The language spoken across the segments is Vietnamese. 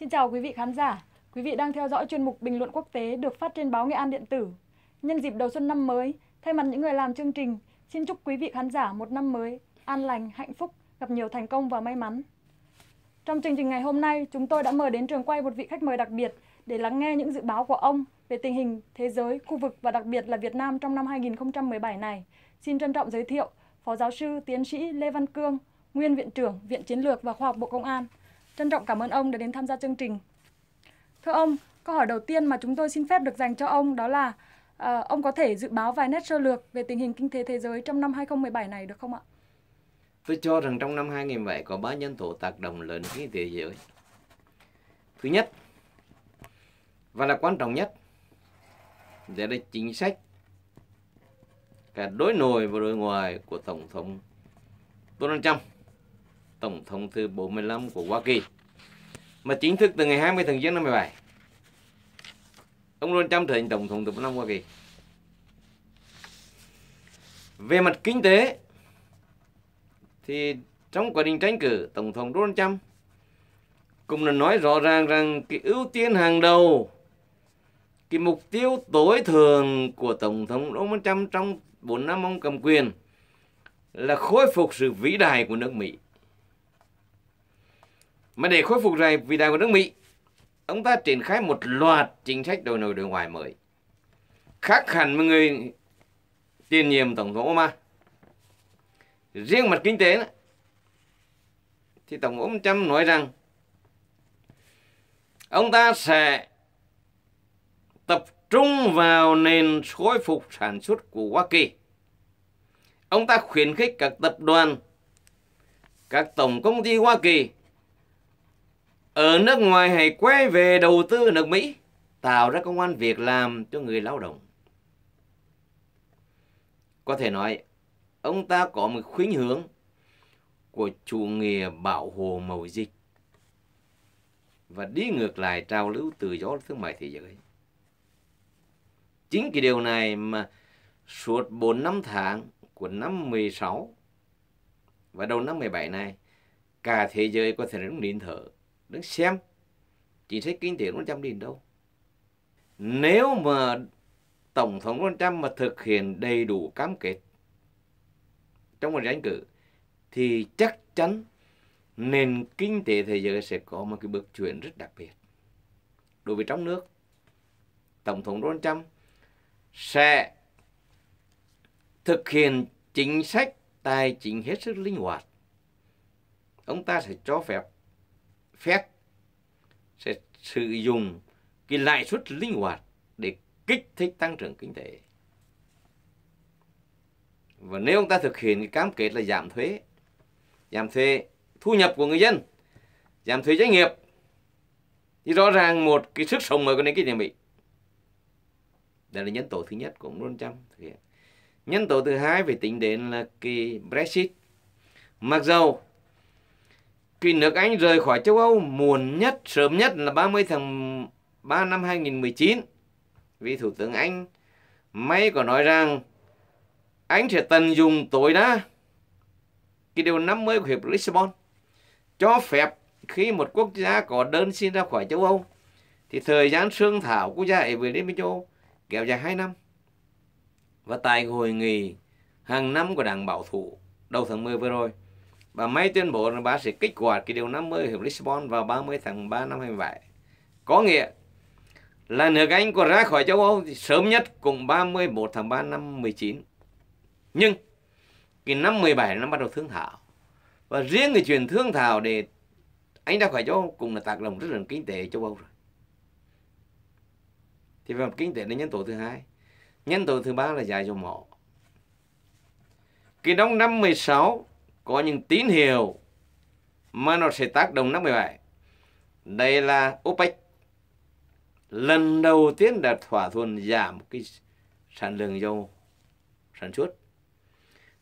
Xin chào quý vị khán giả. Quý vị đang theo dõi chuyên mục Bình luận quốc tế được phát trên báo Nghệ An Điện tử. Nhân dịp đầu xuân năm mới, thay mặt những người làm chương trình, xin chúc quý vị khán giả một năm mới an lành, hạnh phúc, gặp nhiều thành công và may mắn. Trong chương trình ngày hôm nay, chúng tôi đã mời đến trường quay một vị khách mời đặc biệt để lắng nghe những dự báo của ông về tình hình thế giới, khu vực và đặc biệt là Việt Nam trong năm 2017 này. Xin trân trọng giới thiệu Phó giáo sư, tiến sĩ Lê Văn Cương, nguyên viện trưởng Viện Chiến lược và Khoa học Bộ Công an. Trân trọng cảm ơn ông đã đến tham gia chương trình. Thưa ông, câu hỏi đầu tiên mà chúng tôi xin phép được dành cho ông đó là à, ông có thể dự báo vài nét sơ lược về tình hình kinh tế thế giới trong năm 2017 này được không ạ? Tôi cho rằng trong năm 2017 có ba nhân tố tác động lớn kinh tế thế giới. Thứ nhất, và là quan trọng nhất, đó là chính sách cả đối nội và đối ngoại của Tổng thống Donald Trump Tổng thống thứ 45 của Hoa Kỳ mà chính thức từ ngày 20 tháng 9 năm 17 ông Donald Trump trở thành Tổng thống thứ 45 Hoa Kỳ về mặt kinh tế thì trong quá trình tranh cử Tổng thống Donald Trump cũng là nói rõ ràng rằng cái ưu tiên hàng đầu cái mục tiêu tối thường của Tổng thống Donald Trump trong 4 năm ông cầm quyền là khôi phục sự vĩ đại của nước Mỹ mà để khôi phục lại vĩ đại của nước Mỹ, ông ta triển khai một loạt chính sách đối nội đối ngoại mới. Khác hẳn với người tiền nhiệm Tổng thống Obama. Riêng mặt kinh tế, thì Tổng thống Trump nói rằng ông ta sẽ tập trung vào nền khôi phục sản xuất của Hoa Kỳ. Ông ta khuyến khích các tập đoàn, các tổng công ty Hoa Kỳ ở nước ngoài hay quay về đầu tư nước Mỹ, tạo ra công an việc làm cho người lao động. Có thể nói, ông ta có một khuynh hướng của chủ nghĩa bảo hộ mậu dịch và đi ngược lại trào lưu tự do thương mại thế giới. Chính cái điều này mà suốt 4 năm tháng của năm 16 và đầu năm 17 này, cả thế giới có thể đứng nín thở đứng xem chính sách kinh tế của Trump đi đâu nếu mà tổng thống Donald Trump mà thực hiện đầy đủ cam kết trong một tranh cử thì chắc chắn nền kinh tế thế giới sẽ có một cái bước chuyển rất đặc biệt đối với trong nước tổng thống Donald Trump sẽ thực hiện chính sách tài chính hết sức linh hoạt ông ta sẽ cho phép Fed sẽ sử dụng cái lãi suất linh hoạt để kích thích tăng trưởng kinh tế. Và nếu ông ta thực hiện cái cam kết là giảm thuế, giảm thuế thu nhập của người dân, giảm thuế doanh nghiệp, thì rõ ràng một cái sức sống mới của nền kinh tế Mỹ. Đây là nhân tố thứ nhất của ông Donald Trump thực hiện. Nhân tố thứ hai phải tính đến là cái Brexit. Mặc dầu khi nước Anh rời khỏi châu Âu muộn nhất, sớm nhất là 30 tháng 3 năm 2019. Vì Thủ tướng Anh may có nói rằng Anh sẽ tận dụng tối đa cái điều 50 của Hiệp Lisbon cho phép khi một quốc gia có đơn xin ra khỏi châu Âu thì thời gian thương thảo quốc gia ấy với Liên minh châu kéo dài 2 năm. Và tại hội nghị hàng năm của Đảng Bảo thủ đầu tháng 10 vừa rồi Bà May tuyên bố là bà sẽ kích hoạt cái điều 50 hiệp Lisbon vào 30 tháng 3 năm 27. Có nghĩa là nước Anh có ra khỏi châu Âu thì sớm nhất cũng 31 tháng 3 năm 19. Nhưng cái năm 17 nó bắt đầu thương thảo. Và riêng cái chuyện thương thảo để anh ra khỏi châu Âu cũng là tác động rất lớn kinh tế châu Âu rồi. Thì về kinh tế là nhân tố thứ hai. Nhân tố thứ ba là giải dầu mỏ. Cái đông năm 16 có những tín hiệu mà nó sẽ tác động năm 17. Đây là OPEC lần đầu tiên đã thỏa thuận giảm cái sản lượng dầu sản xuất.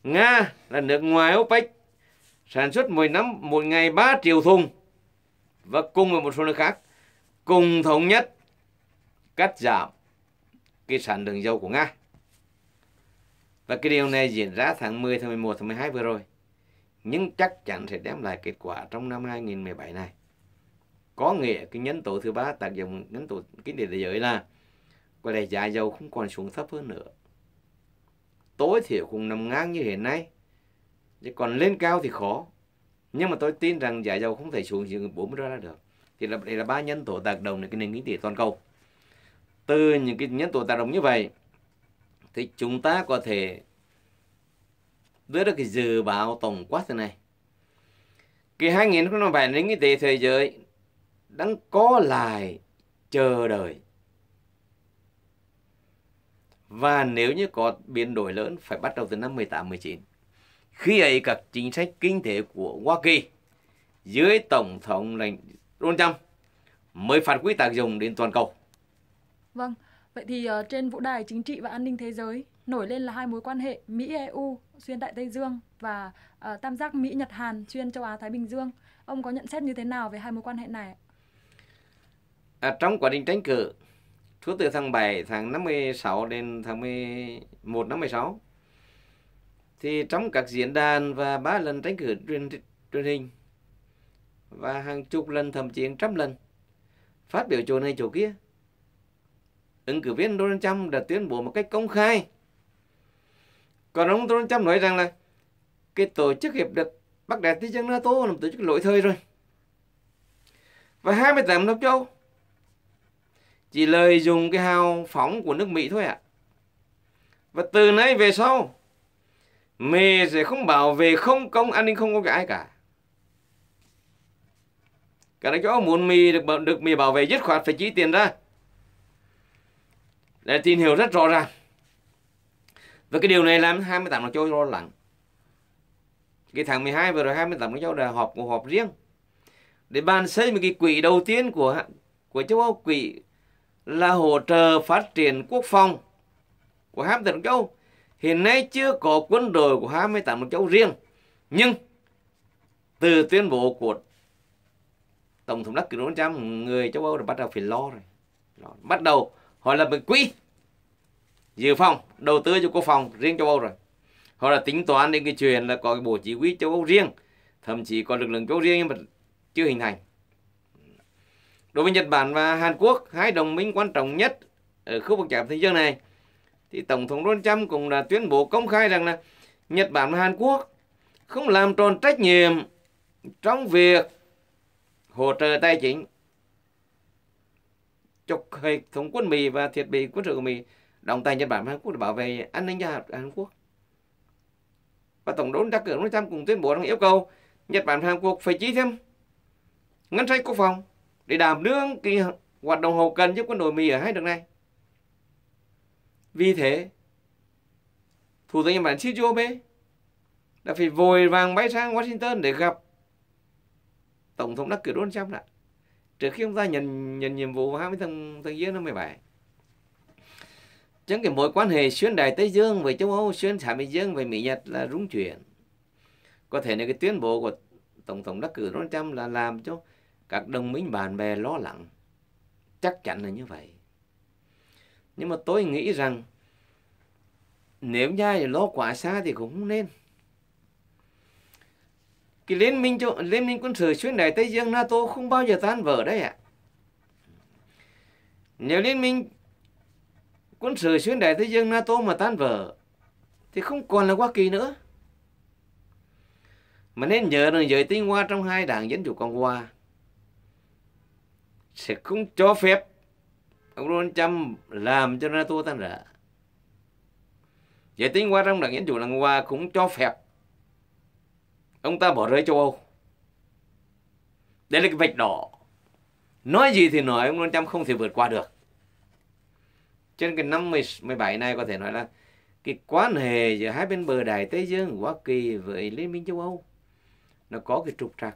Nga là nước ngoài OPEC sản xuất mỗi năm một ngày 3 triệu thùng và cùng với một số nước khác cùng thống nhất cắt giảm cái sản lượng dầu của Nga. Và cái điều này diễn ra tháng 10, tháng 11, tháng 12 vừa rồi nhưng chắc chắn sẽ đem lại kết quả trong năm 2017 này. Có nghĩa cái nhân tố thứ ba tác dụng nhân tố kinh tế thế giới là có lẽ giá dầu không còn xuống thấp hơn nữa. Tối thiểu cũng nằm ngang như hiện nay. Chứ còn lên cao thì khó. Nhưng mà tôi tin rằng giá dầu không thể xuống dưới 40 đô la được. Thì là, đây là ba nhân tố tác động đến cái nền kinh tế toàn cầu. Từ những cái nhân tố tác động như vậy thì chúng ta có thể với cái dự báo tổng quát thế này kỳ 2007 nền kinh tế thế giới đang có lại chờ đợi và nếu như có biến đổi lớn phải bắt đầu từ năm 18 19 khi ấy các chính sách kinh tế của Hoa Kỳ dưới tổng thống là Donald Trump mới phát huy tác dụng đến toàn cầu. Vâng, vậy thì uh, trên vũ đài chính trị và an ninh thế giới nổi lên là hai mối quan hệ Mỹ EU xuyên Đại Tây Dương và uh, tam giác Mỹ Nhật Hàn xuyên châu Á Thái Bình Dương. Ông có nhận xét như thế nào về hai mối quan hệ này? À, trong quá trình tranh cử suốt từ tháng 7 tháng 56 đến tháng 11 năm 16 thì trong các diễn đàn và ba lần tranh cử truyền truyền hình và hàng chục lần thậm chí trăm lần phát biểu chỗ này chỗ kia ứng cử viên Donald Trump đã tuyên bố một cách công khai còn ông Donald Trump nói rằng là cái tổ chức hiệp định Bắc Đại Tây Dương NATO là một tổ chức lỗi thời rồi và 28 nước châu chỉ lợi dụng cái hào phóng của nước Mỹ thôi ạ à. và từ nay về sau Mỹ sẽ không bảo vệ không công an ninh không có cái ai cả cả nước châu muốn Mỹ được được Mỹ bảo vệ dứt khoát phải chi tiền ra để tìm hiểu rất rõ ràng và cái điều này làm 28 nó châu lo lắng. Cái tháng 12 vừa rồi 28 nó châu đã họp một họp riêng để bàn xây một cái quỹ đầu tiên của của châu Âu quỹ là hỗ trợ phát triển quốc phòng của 28 châu. Hiện nay chưa có quân đội của 28 châu riêng. Nhưng từ tuyên bố của Tổng thống đắc cử Donald Trump, người châu Âu đã bắt đầu phải lo rồi. Bắt đầu họ là một quỹ dự phòng đầu tư cho quốc phòng riêng châu âu rồi họ đã tính toán đến cái chuyện là có cái bộ chỉ huy châu âu riêng thậm chí có lực lượng châu âu riêng nhưng mà chưa hình thành đối với nhật bản và hàn quốc hai đồng minh quan trọng nhất ở khu vực chạm thế giới này thì tổng thống donald trump cũng đã tuyên bố công khai rằng là nhật bản và hàn quốc không làm tròn trách nhiệm trong việc hỗ trợ tài chính cho hệ thống quân Mỹ và thiết bị quân sự của Mỹ đồng tay Nhật Bản và Hàn Quốc để bảo vệ an ninh cho Hàn Quốc. Và Tổng thống Đắc cử Donald Trump cùng tuyên bố rằng yêu cầu Nhật Bản và Hàn Quốc phải chi thêm ngân sách quốc phòng để đảm đương cái hoạt động hậu cần cho quân đội Mỹ ở hai đường này. Vì thế, Thủ tướng Nhật Bản Shinzo Abe đã phải vội vàng bay sang Washington để gặp Tổng thống đắc cử Donald Trump đã. Trước khi ông ta nhận nhận nhiệm vụ vào 20 tháng tháng Giêng năm 17. Trong cái mối quan hệ xuyên đại Tây Dương với châu Âu, xuyên Thái Bình Dương với Mỹ Nhật là rung chuyển. Có thể là cái tuyên bố của Tổng thống đắc cử Donald Trump là làm cho các đồng minh bạn bè lo lắng. Chắc chắn là như vậy. Nhưng mà tôi nghĩ rằng nếu nhai lo quá xa thì cũng không nên. Cái liên minh cho liên minh quân sự xuyên đại Tây Dương NATO không bao giờ tan vỡ đấy ạ. À. Nếu liên minh quân sự xuyên đại thế giới NATO mà tan vỡ thì không còn là Hoa Kỳ nữa. Mà nên nhớ rằng giới tinh hoa trong hai đảng Dân Chủ Cộng Hòa sẽ không cho phép ông Donald Trump làm cho NATO tan rã. Giới tinh hoa trong đảng Dân Chủ Cộng Hòa cũng cho phép ông ta bỏ rơi châu Âu. Đây là cái vạch đỏ. Nói gì thì nói ông Donald Trump không thể vượt qua được cho nên cái năm 17 này có thể nói là cái quan hệ giữa hai bên bờ đại Tây Dương Hoa Kỳ với Liên minh châu Âu nó có cái trục trặc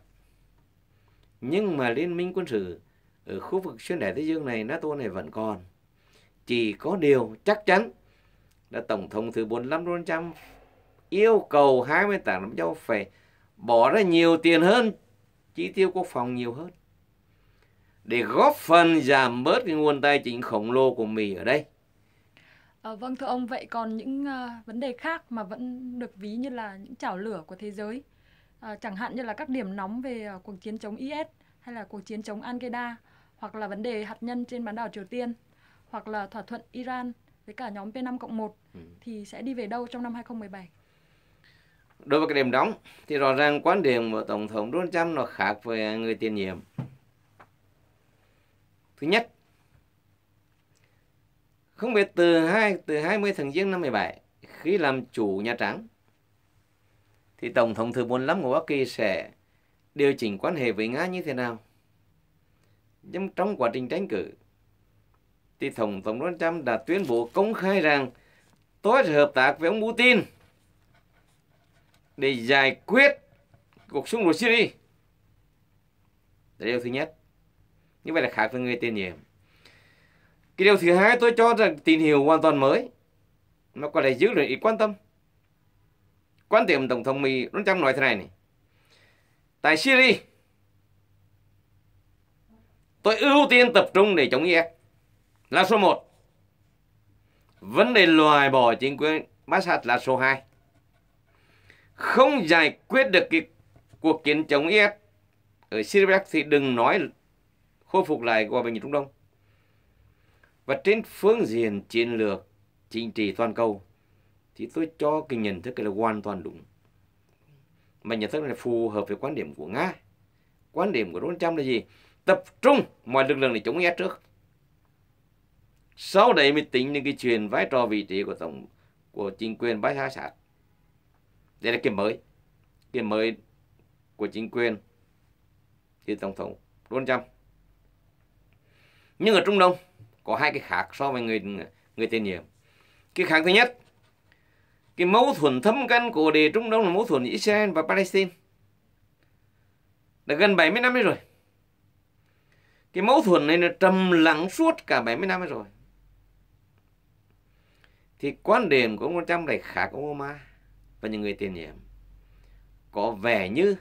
nhưng mà liên minh quân sự ở khu vực xuyên đại Tây Dương này NATO này vẫn còn chỉ có điều chắc chắn là tổng thống thứ 45 Donald Trump yêu cầu 28 năm châu phải bỏ ra nhiều tiền hơn chi tiêu quốc phòng nhiều hơn để góp phần giảm bớt cái nguồn tài chính khổng lồ của Mỹ ở đây. À, vâng thưa ông, vậy còn những uh, vấn đề khác mà vẫn được ví như là những chảo lửa của thế giới, à, chẳng hạn như là các điểm nóng về uh, cuộc chiến chống IS hay là cuộc chiến chống Al-Qaeda, hoặc là vấn đề hạt nhân trên bán đảo Triều Tiên, hoặc là thỏa thuận Iran với cả nhóm P5 cộng 1 ừ. thì sẽ đi về đâu trong năm 2017? Đối với cái điểm nóng thì rõ ràng quan điểm của Tổng thống Donald Trump nó khác với người tiền nhiệm. Thứ nhất, không biết từ hai từ 20 tháng Giêng năm 17 khi làm chủ Nhà Trắng thì Tổng thống thứ 45 của Hoa Kỳ sẽ điều chỉnh quan hệ với Nga như thế nào? Nhưng trong quá trình tranh cử thì Tổng thống Donald Trump đã tuyên bố công khai rằng tôi sẽ hợp tác với ông Putin để giải quyết cuộc xung đột Syria. Đây là điều thứ nhất như vậy là khác với người tiền nhiệm cái điều thứ hai tôi cho rằng tín hiệu hoàn toàn mới nó có lẽ giữ luận ít quan tâm quan điểm tổng thống mỹ donald trump nói thế này, này tại syria tôi ưu tiên tập trung để chống is là số 1 vấn đề loại bỏ chính quyền Bashar là số 2 không giải quyết được cái cuộc chiến chống is ở syria thì đừng nói khôi phục lại hòa bình ở Trung Đông. Và trên phương diện chiến lược chính trị toàn cầu thì tôi cho cái nhận thức là hoàn toàn đúng. Mà nhận thức này phù hợp với quan điểm của Nga. Quan điểm của Donald Trump là gì? Tập trung mọi lực lượng để chống Nga trước. Sau đấy mới tính đến cái chuyện vai trò vị trí của tổng của chính quyền bãi hạ sát. Đây là cái mới. Cái mới của chính quyền thì tổng thống Donald Trump nhưng ở Trung Đông có hai cái khác so với người người tiền nhiệm cái khác thứ nhất cái mâu thuẫn thâm căn của đề Trung Đông là mâu thuẫn Israel và Palestine đã gần 70 năm rồi cái mâu thuẫn này là trầm lắng suốt cả 70 năm rồi thì quan điểm của ông Trump này khác ông Obama và những người tiền nhiệm có vẻ như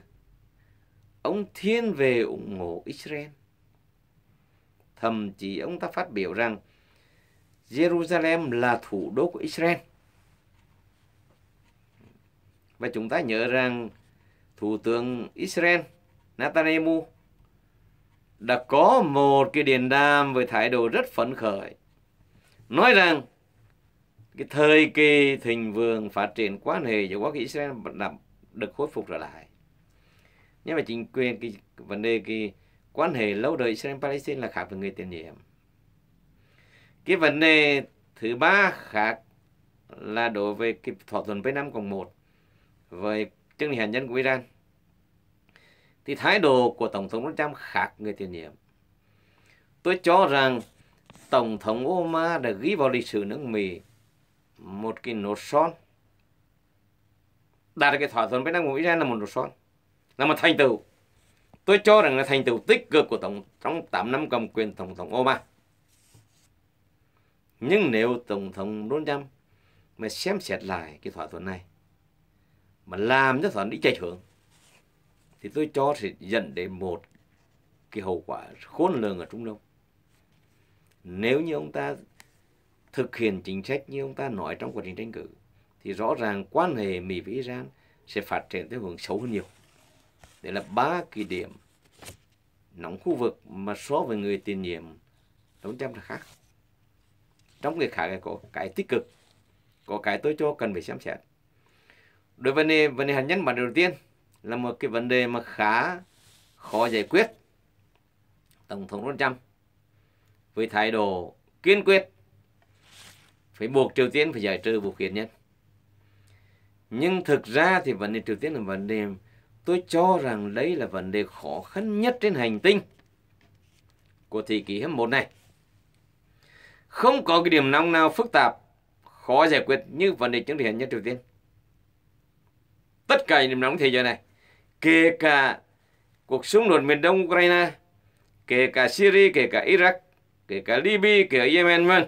ông thiên về ủng hộ Israel Thậm chí ông ta phát biểu rằng Jerusalem là thủ đô của Israel. Và chúng ta nhớ rằng Thủ tướng Israel Netanyahu đã có một cái điện đàm với thái độ rất phấn khởi. Nói rằng cái thời kỳ thịnh vượng phát triển quan hệ giữa quốc Kỳ Israel đã được khôi phục trở lại. Nhưng mà chính quyền cái vấn đề cái quan hệ lâu đời Israel-Palestine là khác với người tiền nhiệm. Cái vấn đề thứ ba khác là đối với cái thỏa thuận với năm cộng một với chương trình hạt nhân của Iran thì thái độ của Tổng thống Donald Trump khác người tiền nhiệm. Tôi cho rằng Tổng thống Obama đã ghi vào lịch sử nước Mỹ một cái nốt son. Đạt được cái thỏa thuận với Nam của Iran là một nốt son, là một thành tựu. Tôi cho rằng là thành tựu tích cực của tổng trong 8 năm cầm quyền tổng thống Obama. Nhưng nếu tổng thống Donald Trump mà xem xét lại cái thỏa thuận này mà làm cho thỏa thuận đi chạy hướng thì tôi cho sẽ dẫn đến một cái hậu quả khôn lường ở Trung Đông. Nếu như ông ta thực hiện chính sách như ông ta nói trong quá trình tranh cử thì rõ ràng quan hệ Mỹ với Iran sẽ phát triển theo hướng xấu hơn nhiều. Đấy là ba kỳ điểm nóng khu vực mà so với người tiền nhiệm đấu tranh là khác. Trong người khác có cái tích cực, có cái tôi cho cần phải xem xét. Đối với vấn đề, vấn đề hạt nhân bản đầu tiên là một cái vấn đề mà khá khó giải quyết. Tổng thống Donald Trump với thái độ kiên quyết phải buộc Triều Tiên phải giải trừ vũ khí hạt nhân. Nhưng thực ra thì vấn đề Triều Tiên là vấn đề Tôi cho rằng đấy là vấn đề khó khăn nhất trên hành tinh của thế kỷ 21 này. Không có cái điểm nóng nào phức tạp, khó giải quyết như vấn đề chứng trị nhất Triều Tiên. Tất cả điểm nóng thế giới này, kể cả cuộc xung đột miền đông Ukraine, kể cả Syria, kể cả Iraq, kể cả Libya, kể cả Yemen, vân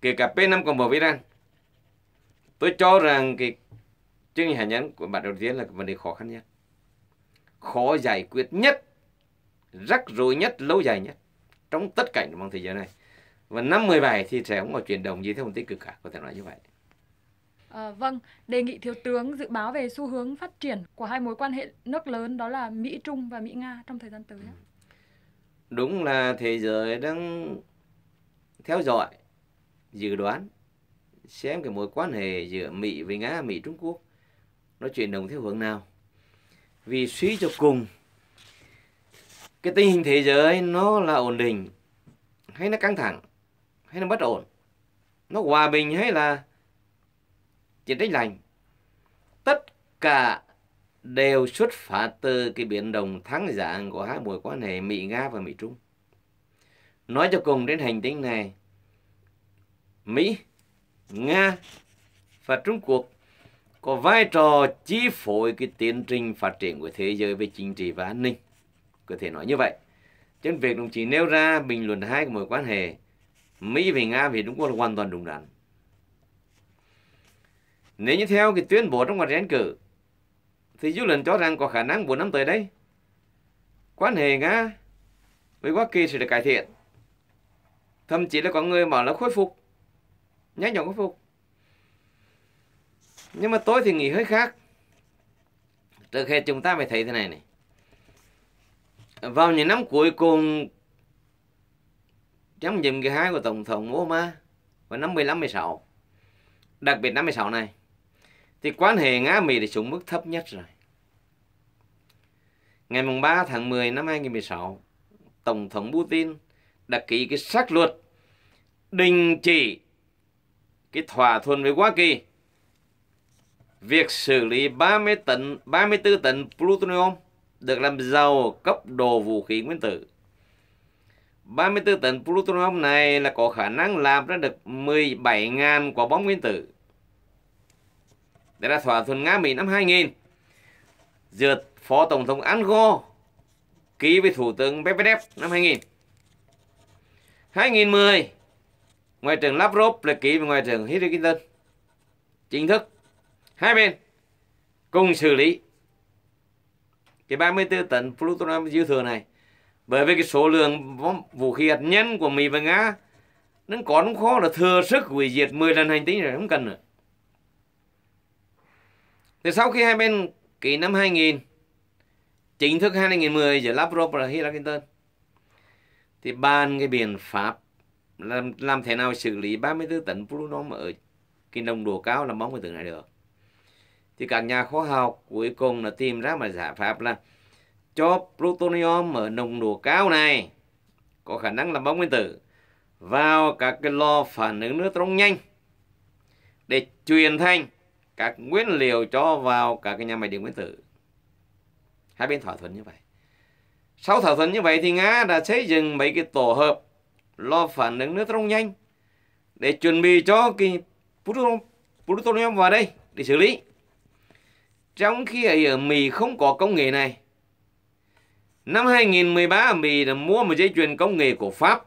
kể cả P5 cộng bộ Iran. Tôi cho rằng cái chương trình hạt nhân của bạn đầu tiên là vấn đề khó khăn nhất khó giải quyết nhất rắc rối nhất lâu dài nhất trong tất cả những bang thế giới này và năm 17 thì sẽ không có chuyển động gì theo một tích cực cả có thể nói như vậy À, vâng, đề nghị thiếu tướng dự báo về xu hướng phát triển của hai mối quan hệ nước lớn đó là Mỹ Trung và Mỹ Nga trong thời gian tới. Ừ. Đúng là thế giới đang theo dõi, dự đoán xem cái mối quan hệ giữa Mỹ với Nga, Mỹ Trung Quốc nó chuyển động theo hướng nào vì suy cho cùng cái tình hình thế giới nó là ổn định hay nó căng thẳng hay nó bất ổn nó hòa bình hay là chiến tranh lành tất cả đều xuất phát từ cái biến động thắng dạng của hai mối quan hệ Mỹ Nga và Mỹ Trung. Nói cho cùng đến hành tinh này, Mỹ, Nga và Trung Quốc có vai trò chi phối cái tiến trình phát triển của thế giới về chính trị và an ninh có thể nói như vậy trên việc đồng chí nêu ra bình luận hai của mối quan hệ mỹ về nga về trung quốc là hoàn toàn đúng đắn nếu như theo cái tuyên bố trong cuộc tranh cử thì dư luận cho rằng có khả năng 4 năm tới đây quan hệ nga với hoa kỳ sẽ được cải thiện thậm chí là có người bảo là khôi phục nhanh chóng khôi phục nhưng mà tôi thì nghĩ hơi khác trước hết chúng ta phải thấy thế này này vào những năm cuối cùng trong nhiệm kỳ hai của tổng thống Obama vào năm 15 16 đặc biệt năm 16 này thì quan hệ Nga Mỹ đã xuống mức thấp nhất rồi ngày mùng 3 tháng 10 năm 2016 tổng thống Putin đã ký cái xác luật đình chỉ cái thỏa thuận với Hoa Kỳ Việc xử lý 30 tấn, 34 tấn plutonium được làm giàu cấp độ vũ khí nguyên tử. 34 tấn plutonium này là có khả năng làm ra được 17.000 quả bom nguyên tử. Đây là thỏa thuận Nga-Mỹ năm 2000 dượt Phó Tổng thống An ký với Thủ tướng Medvedev năm 2000. 2010, Ngoại trưởng Lavrov là ký với Ngoại trưởng Hillary Clinton. Chính thức hai bên cùng xử lý cái 34 tấn plutonium dư thừa này bởi vì cái số lượng vũ khí hạt nhân của Mỹ và Nga nó còn khó là thừa sức hủy diệt 10 lần hành tinh rồi không cần nữa thì sau khi hai bên ký năm 2000 chính thức 2010 giữa Lavrov và Hillary Clinton thì ban cái biện pháp làm làm thế nào xử lý 34 tấn plutonium ở cái nồng độ cao là mong người tử này được thì các nhà khoa học cuối cùng là tìm ra một giải pháp là cho plutonium ở nồng độ cao này có khả năng làm bóng nguyên tử vào các cái lò phản ứng nước neutron nhanh để truyền thành các nguyên liệu cho vào các cái nhà máy điện nguyên tử hai bên thỏa thuận như vậy sau thỏa thuận như vậy thì nga đã xây dựng mấy cái tổ hợp lò phản ứng nước neutron nhanh để chuẩn bị cho cái plutonium vào đây để xử lý trong khi ở Mỹ không có công nghệ này. Năm 2013 ở Mỹ đã mua một dây chuyền công nghệ của Pháp.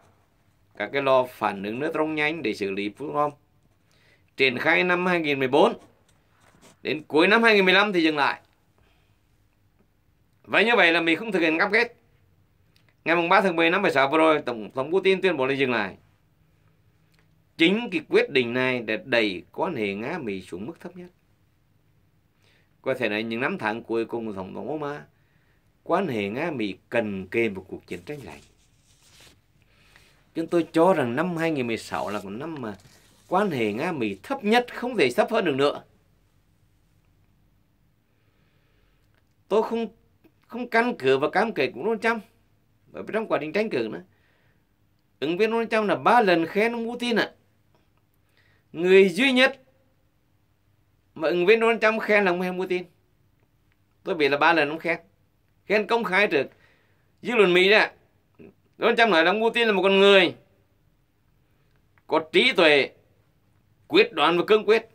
Các cái lò phản ứng nước trong nhanh để xử lý phương hom. Triển khai năm 2014. Đến cuối năm 2015 thì dừng lại. Và như vậy là Mỹ không thực hiện cam kết. Ngày 3 tháng 10 năm 16 vừa rồi, Tổng thống Putin tuyên bố là dừng lại. Chính cái quyết định này để đẩy quan hệ Nga-Mỹ xuống mức thấp nhất có thể nói những nắm thẳng cuối cùng của Tổng thống Obama, quan hệ Nga-Mỹ cần kề một cuộc chiến tranh lạnh. Chúng tôi cho rằng năm 2016 là một năm mà quan hệ Nga-Mỹ thấp nhất, không thể thấp hơn được nữa. Tôi không không căn cứ và cam kết của Donald Trump bởi vì trong quá trình tranh cử nữa ứng viên Donald Trump là ba lần khen ông Putin ạ à. người duy nhất mà ứng viên Donald Trump khen là ông Hèm Putin tôi bị là ba lần ông khen khen công khai trực dư luận Mỹ đó Donald Trump nói là ông Putin là một con người có trí tuệ quyết đoán và cương quyết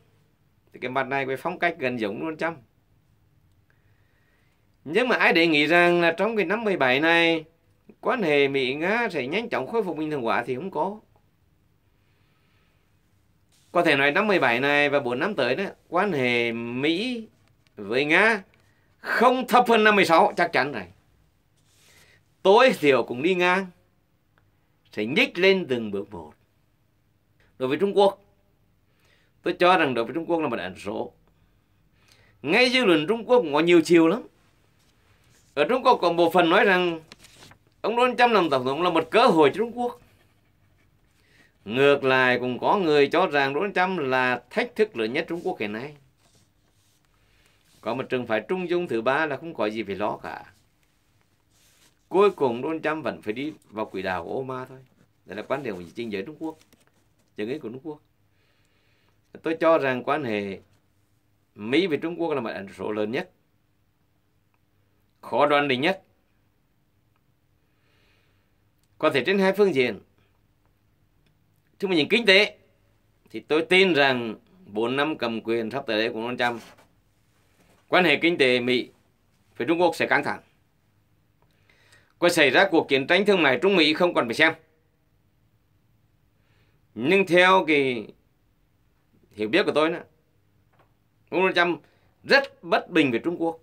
thì cái mặt này về phong cách gần giống Donald Trump nhưng mà ai để nghĩ rằng là trong cái năm 17 này quan hệ Mỹ Nga sẽ nhanh chóng khôi phục bình thường quả thì không có có thể nói năm 17 này và 4 năm tới đó, quan hệ Mỹ với Nga không thấp hơn năm 16 chắc chắn rồi. Tối thiểu cũng đi ngang, sẽ nhích lên từng bước một. Đối với Trung Quốc, tôi cho rằng đối với Trung Quốc là một ẩn số. Ngay dư luận Trung Quốc cũng có nhiều chiều lắm. Ở Trung Quốc còn một phần nói rằng ông Donald Trump làm tổng thống là một cơ hội cho Trung Quốc. Ngược lại cũng có người cho rằng Donald Trump là thách thức lớn nhất Trung Quốc hiện nay. Có một trường phải trung dung thứ ba là không có gì phải lo cả. Cuối cùng Donald Trump vẫn phải đi vào quỹ đạo của Obama thôi. Đây là quan điểm của chính giới Trung Quốc. Chính giới của Trung Quốc. Tôi cho rằng quan hệ Mỹ với Trung Quốc là một ảnh số lớn nhất. Khó đoán định nhất. Có thể trên hai phương diện thương nhìn kinh tế thì tôi tin rằng 4 năm cầm quyền sắp tới đây của Donald Trump quan hệ kinh tế Mỹ với Trung Quốc sẽ căng thẳng có xảy ra cuộc chiến tranh thương mại Trung Mỹ không còn phải xem nhưng theo cái hiểu biết của tôi đó ông Trump rất bất bình về Trung Quốc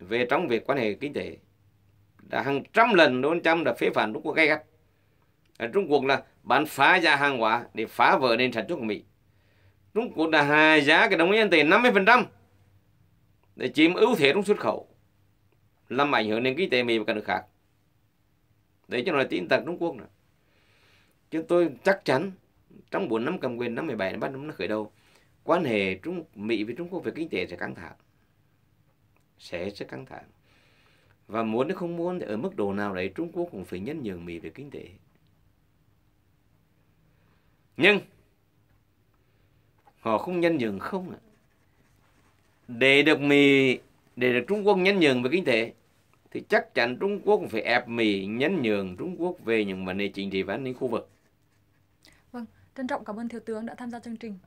về trong việc quan hệ kinh tế đã hàng trăm lần ông Trump đã phê phản Trung Quốc gay gắt Trung Quốc là bán phá giá hàng hóa để phá vỡ nền sản xuất của Mỹ. Trung Quốc đã hạ giá cái đồng nhân tệ 50% để chiếm ưu thế trong xuất khẩu, làm ảnh hưởng đến kinh tế Mỹ và các nước khác. Đấy cho nói tin tặc Trung Quốc này, Chứ tôi chắc chắn trong 4 năm cầm quyền năm 17 đến 3 năm nó khởi đầu, quan hệ Trung Mỹ với Trung Quốc về kinh tế sẽ căng thẳng. Sẽ sẽ căng thẳng. Và muốn hay không muốn thì ở mức độ nào đấy Trung Quốc cũng phải nhân nhường Mỹ về kinh tế. Nhưng họ không nhân nhường không ạ. Để được Mỹ, để được Trung Quốc nhân nhường về kinh tế thì chắc chắn Trung Quốc phải ép Mỹ nhân nhường Trung Quốc về những vấn đề chính trị và an ninh khu vực. Vâng, trân trọng cảm ơn Thiếu tướng đã tham gia chương trình.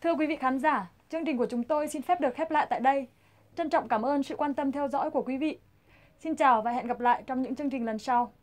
Thưa quý vị khán giả, chương trình của chúng tôi xin phép được khép lại tại đây. Trân trọng cảm ơn sự quan tâm theo dõi của quý vị. Xin chào và hẹn gặp lại trong những chương trình lần sau.